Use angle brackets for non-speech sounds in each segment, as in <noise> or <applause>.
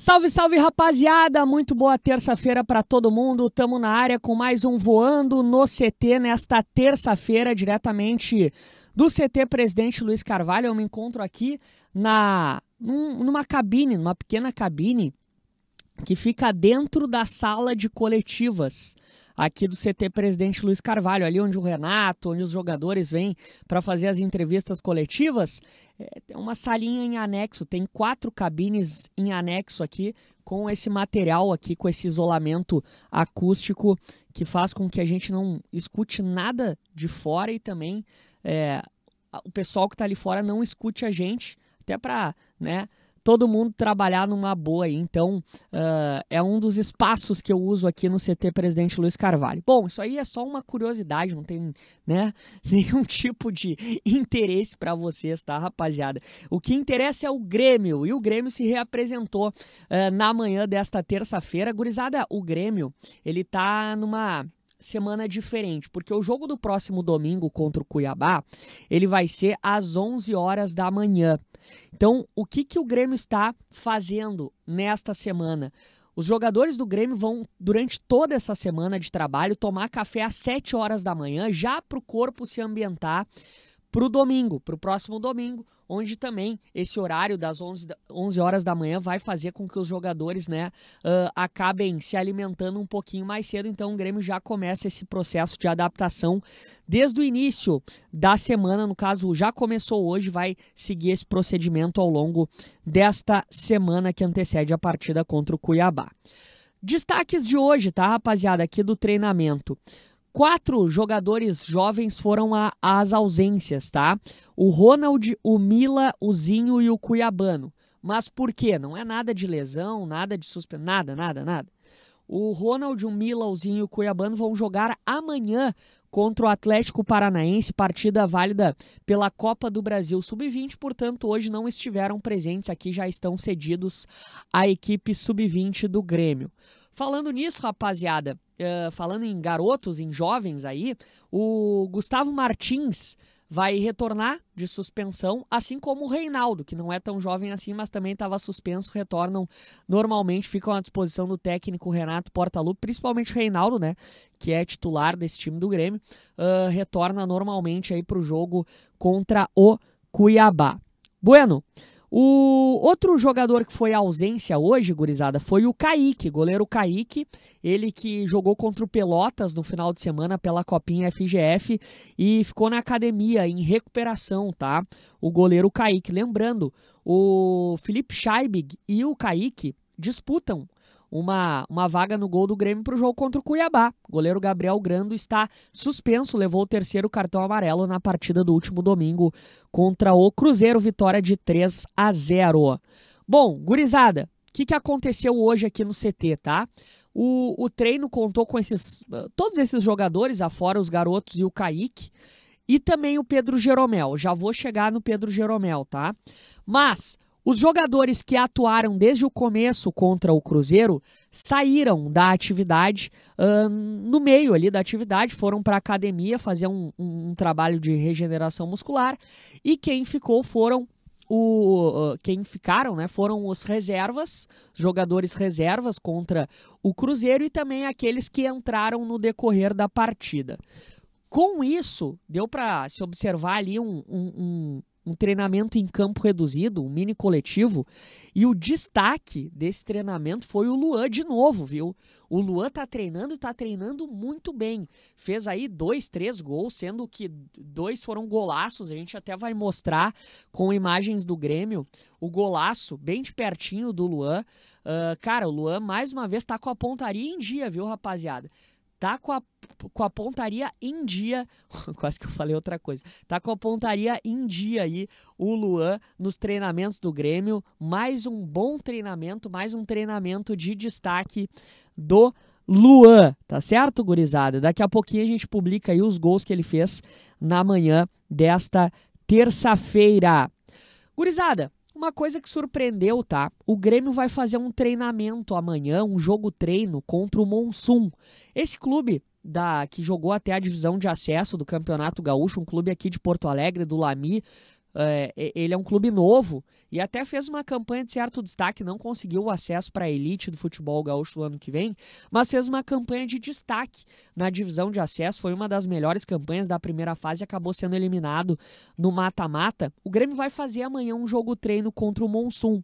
Salve, salve rapaziada! Muito boa terça-feira para todo mundo. Tamo na área com mais um Voando no CT nesta terça-feira, diretamente do CT Presidente Luiz Carvalho. Eu me encontro aqui na numa cabine, numa pequena cabine que fica dentro da sala de coletivas aqui do CT Presidente Luiz Carvalho, ali onde o Renato, onde os jogadores vêm para fazer as entrevistas coletivas. É uma salinha em anexo, tem quatro cabines em anexo aqui com esse material aqui, com esse isolamento acústico que faz com que a gente não escute nada de fora e também é, o pessoal que está ali fora não escute a gente, até para, né? todo mundo trabalhar numa boa aí. Então, uh, é um dos espaços que eu uso aqui no CT Presidente Luiz Carvalho. Bom, isso aí é só uma curiosidade, não tem né, <laughs> nenhum tipo de interesse para vocês, tá, rapaziada? O que interessa é o Grêmio, e o Grêmio se reapresentou uh, na manhã desta terça-feira. Gurizada, o Grêmio, ele tá numa semana diferente, porque o jogo do próximo domingo contra o Cuiabá, ele vai ser às 11 horas da manhã. Então, o que, que o Grêmio está fazendo nesta semana? Os jogadores do Grêmio vão, durante toda essa semana de trabalho, tomar café às 7 horas da manhã, já para o corpo se ambientar para o domingo, para o próximo domingo, onde também esse horário das 11, 11 horas da manhã vai fazer com que os jogadores né, uh, acabem se alimentando um pouquinho mais cedo. Então o Grêmio já começa esse processo de adaptação desde o início da semana. No caso, já começou hoje, vai seguir esse procedimento ao longo desta semana que antecede a partida contra o Cuiabá. Destaques de hoje, tá, rapaziada, aqui do treinamento. Quatro jogadores jovens foram às ausências, tá? O Ronald, o Mila, o Zinho e o Cuiabano. Mas por quê? Não é nada de lesão, nada de suspensão, nada, nada, nada. O Ronald, o Mila, o Zinho e o Cuiabano vão jogar amanhã contra o Atlético Paranaense, partida válida pela Copa do Brasil Sub-20, portanto, hoje não estiveram presentes aqui, já estão cedidos à equipe Sub-20 do Grêmio. Falando nisso, rapaziada, uh, falando em garotos, em jovens aí, o Gustavo Martins vai retornar de suspensão, assim como o Reinaldo, que não é tão jovem assim, mas também estava suspenso, retornam normalmente, ficam à disposição do técnico Renato Portaluppi, principalmente o Reinaldo, né, que é titular desse time do Grêmio, uh, retorna normalmente aí para o jogo contra o Cuiabá. Bueno, o outro jogador que foi ausência hoje, gurizada, foi o Kaique, goleiro Kaique, ele que jogou contra o Pelotas no final de semana pela Copinha FGF e ficou na academia em recuperação, tá? O goleiro Kaique, lembrando, o Felipe Scheibig e o Kaique disputam uma, uma vaga no gol do Grêmio para o jogo contra o Cuiabá. O goleiro Gabriel Grando está suspenso, levou o terceiro cartão amarelo na partida do último domingo contra o Cruzeiro, vitória de 3 a 0. Bom, gurizada, o que, que aconteceu hoje aqui no CT, tá? O, o treino contou com esses todos esses jogadores, afora os garotos e o Kaique, e também o Pedro Jeromel. Já vou chegar no Pedro Jeromel, tá? Mas os jogadores que atuaram desde o começo contra o Cruzeiro saíram da atividade, uh, no meio ali da atividade, foram para a academia fazer um, um, um, trabalho de regeneração muscular e quem ficou foram o quem ficaram, né, foram os reservas, jogadores reservas contra o Cruzeiro e também aqueles que entraram no decorrer da partida. Com isso, deu para se observar ali um, um um treinamento em campo reduzido, um mini coletivo, e o destaque desse treinamento foi o Luan de novo, viu? O Luan tá treinando e tá treinando muito bem. Fez aí dois, três gols, sendo que dois foram golaços. A gente até vai mostrar com imagens do Grêmio o golaço bem de pertinho do Luan. Uh, cara, o Luan mais uma vez tá com a pontaria em dia, viu, rapaziada? tá com a, com a pontaria em dia. <laughs> Quase que eu falei outra coisa. Tá com a pontaria em dia aí o Luan nos treinamentos do Grêmio. Mais um bom treinamento, mais um treinamento de destaque do Luan, tá certo, gurizada? Daqui a pouquinho a gente publica aí os gols que ele fez na manhã desta terça-feira. Gurizada, uma coisa que surpreendeu, tá? O Grêmio vai fazer um treinamento amanhã, um jogo treino contra o Monsum. Esse clube da que jogou até a divisão de acesso do Campeonato Gaúcho, um clube aqui de Porto Alegre, do Lami, é, ele é um clube novo e até fez uma campanha de certo destaque, não conseguiu o acesso para a elite do futebol gaúcho no ano que vem, mas fez uma campanha de destaque na divisão de acesso, foi uma das melhores campanhas da primeira fase e acabou sendo eliminado no mata-mata. O Grêmio vai fazer amanhã um jogo treino contra o Monsum.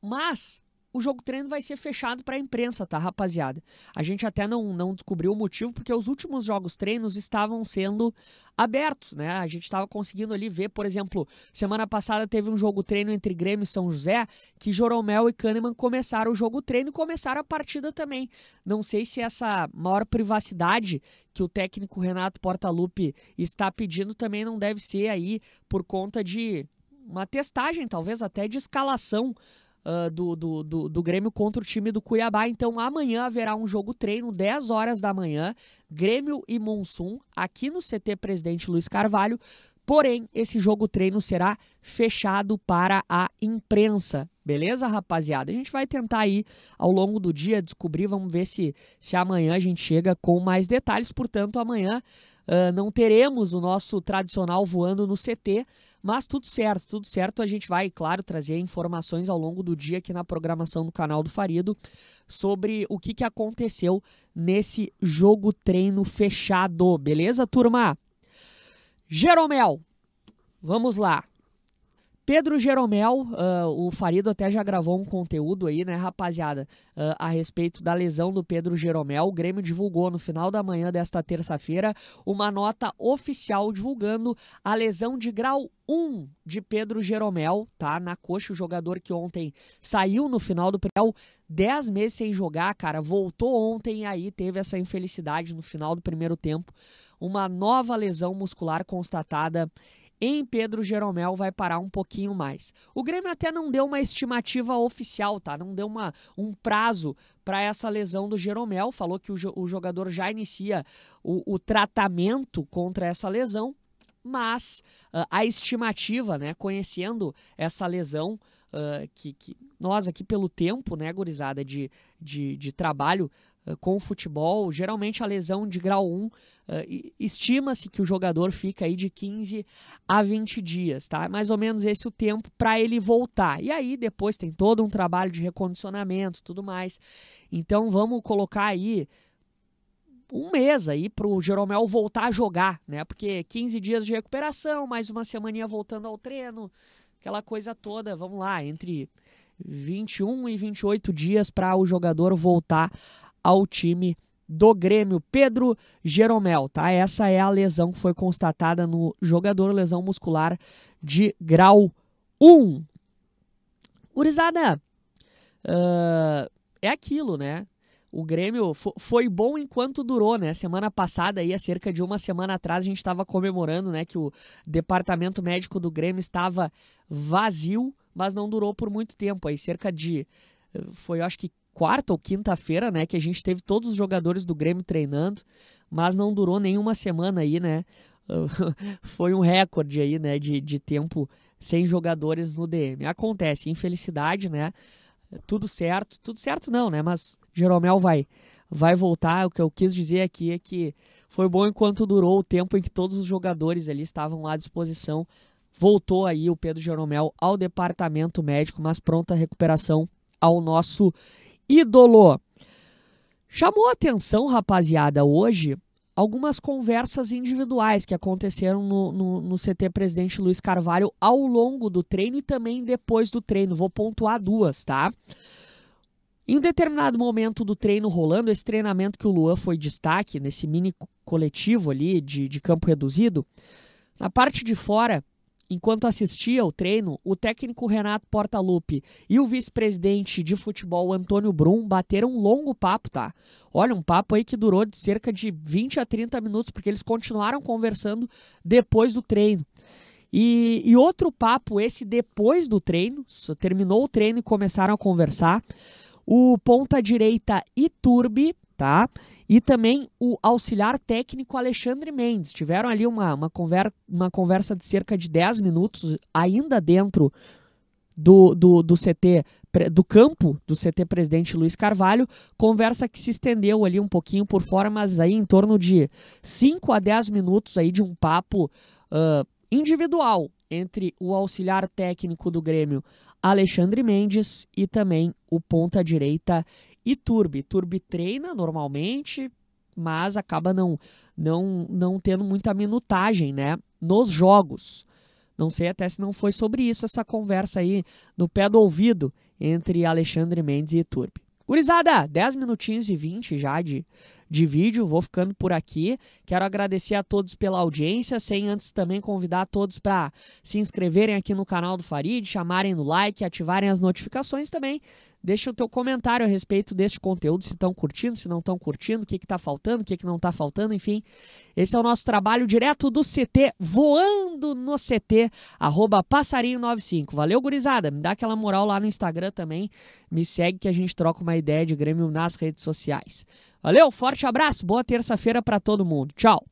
Mas o jogo treino vai ser fechado para a imprensa, tá, rapaziada? A gente até não, não descobriu o motivo, porque os últimos jogos treinos estavam sendo abertos, né? A gente estava conseguindo ali ver, por exemplo, semana passada teve um jogo treino entre Grêmio e São José, que Joromel e Kahneman começaram o jogo treino e começaram a partida também. Não sei se essa maior privacidade que o técnico Renato Portaluppi está pedindo também não deve ser aí por conta de uma testagem, talvez até de escalação uh, do, do, do, do, Grêmio contra o time do Cuiabá. Então amanhã haverá um jogo treino, 10 horas da manhã, Grêmio e Monsum, aqui no CT Presidente Luiz Carvalho. Porém, esse jogo treino será fechado para a imprensa. Beleza, rapaziada? A gente vai tentar aí ao longo do dia descobrir, vamos ver se, se amanhã a gente chega com mais detalhes. Portanto, amanhã uh, não teremos o nosso tradicional voando no CT, mas tudo certo, tudo certo. A gente vai, claro, trazer informações ao longo do dia aqui na programação do canal do Farido sobre o que, que aconteceu nesse jogo treino fechado. Beleza, turma? Jeromel, vamos lá. Pedro Jeromel, uh, o Farido até já gravou um conteúdo aí, né, rapaziada, uh, a respeito da lesão do Pedro Jeromel. O Grêmio divulgou no final da manhã desta terça-feira uma nota oficial divulgando a lesão de grau 1 de Pedro Jeromel, tá? Na coxa, o jogador que ontem saiu no final do primeiro 10 meses sem jogar, cara, voltou ontem e aí teve essa infelicidade no final do primeiro tempo. Uma nova lesão muscular constatada em Pedro Jeromel vai parar um pouquinho mais. O Grêmio até não deu uma estimativa oficial, tá? Não deu uma, um prazo para essa lesão do Jeromel. Falou que o, o jogador já inicia o, o, tratamento contra essa lesão, mas uh, a estimativa, né? Conhecendo essa lesão. Uh, que, que, nós aqui pelo tempo, né, gurizada, de, de, de trabalho, eh, com o futebol, geralmente a lesão de grau 1, eh, estima-se que o jogador fica aí de 15 a 20 dias, tá? É mais ou menos esse o tempo para ele voltar. E aí depois tem todo um trabalho de recondicionamento, tudo mais. Então vamos colocar aí um mês aí para o Jeromel voltar a jogar, né? Porque 15 dias de recuperação, mais uma semaninha voltando ao treino, aquela coisa toda, vamos lá, entre 21 e 28 dias para o jogador voltar ao time do Grêmio, Pedro Jeromel, tá? Essa é a lesão que foi constatada no jogador, lesão muscular de grau 1. Gurizada, uh, é aquilo, né? O Grêmio foi bom enquanto durou, né? Semana passada, aí, há cerca de uma semana atrás, a gente estava comemorando, né, que o departamento médico do Grêmio estava vazio, mas não durou por muito tempo, aí cerca de eh, foi acho que quarta ou quinta-feira, né, que a gente teve todos os jogadores do Grêmio treinando, mas não durou nenhuma semana aí, né? <laughs> Foi um recorde aí, né, de, de tempo sem jogadores no DM. Acontece, infelicidade, né? Tudo certo, tudo certo não, né? Mas Jeromel vai vai voltar. O que eu quis dizer aqui é que foi bom enquanto durou o tempo em que todos os jogadores ali estavam à disposição. Voltou aí o Pedro Jeromel ao departamento médico, mas pronta recuperação ao nosso ídolo. Chamou atenção, rapaziada, hoje algumas conversas individuais que aconteceram no, no, no, CT Presidente Luiz Carvalho ao longo do treino e também depois do treino. Vou pontuar duas, tá? Em um determinado momento do treino rolando, esse treinamento que o Luan foi destaque, nesse mini coletivo ali de, de campo reduzido, na parte de fora, enquanto assistia o treino, o técnico Renato Portaluppi e o vice-presidente de futebol Antônio Brum bateram um longo papo, tá? Olha, um papo aí que durou de cerca de 20 a 30 minutos, porque eles continuaram conversando depois do treino. E, e, outro papo, esse depois do treino, terminou o treino e começaram a conversar. O ponta-direita Iturbe tá? E também o auxiliar técnico Alexandre Mendes. Tiveram ali uma, uma, conver uma conversa de cerca de 10 minutos, ainda dentro do, do, do CT, do campo do CT presidente Luiz Carvalho, conversa que se estendeu ali um pouquinho por fora, mas aí em torno de 5 a 10 minutos aí de um papo uh, individual entre o auxiliar técnico do Grêmio Alexandre Mendes e também o ponta-direita e Turbi. Turbi treina normalmente, mas acaba não, não, não tendo muita minutagem né, nos jogos. Não sei até se não foi sobre isso essa conversa aí no pé do ouvido entre Alexandre Mendes e Turbi. Gurizada, 10 minutinhos e 20 já de, de vídeo, vou ficando por aqui. Quero agradecer a todos pela audiência, sem antes também convidar todos para se inscreverem aqui no canal do Farid, chamarem no like, ativarem as notificações também. Deixa o teu comentário a respeito deste conteúdo, se estão curtindo, se não estão curtindo, o que está faltando, o que, que não está faltando, enfim. Esse é o nosso trabalho direto do CT, voando no CT, arroba passarinho95. Valeu, gurizada. Me dá aquela moral lá no Instagram também. Me segue que a gente troca uma ideia de Grêmio nas redes sociais. Valeu, forte abraço, boa terça-feira para todo mundo. Tchau.